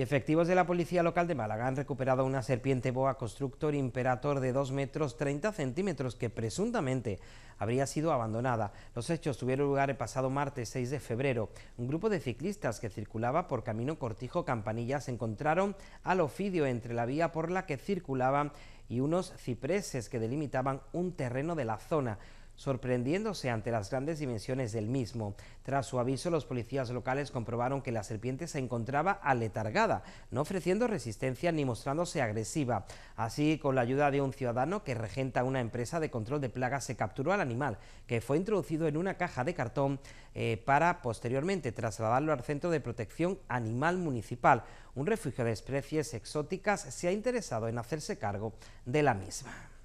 y efectivos de la Policía Local de Málaga han recuperado una serpiente boa constructor imperator de 2 metros 30 centímetros que presuntamente habría sido abandonada. Los hechos tuvieron lugar el pasado martes 6 de febrero. Un grupo de ciclistas que circulaba por camino Cortijo Campanillas encontraron al ofidio entre la vía por la que circulaban y unos cipreses que delimitaban un terreno de la zona sorprendiéndose ante las grandes dimensiones del mismo. Tras su aviso, los policías locales comprobaron que la serpiente se encontraba aletargada, no ofreciendo resistencia ni mostrándose agresiva. Así, con la ayuda de un ciudadano que regenta una empresa de control de plagas, se capturó al animal, que fue introducido en una caja de cartón eh, para posteriormente trasladarlo al Centro de Protección Animal Municipal. Un refugio de especies exóticas se ha interesado en hacerse cargo de la misma.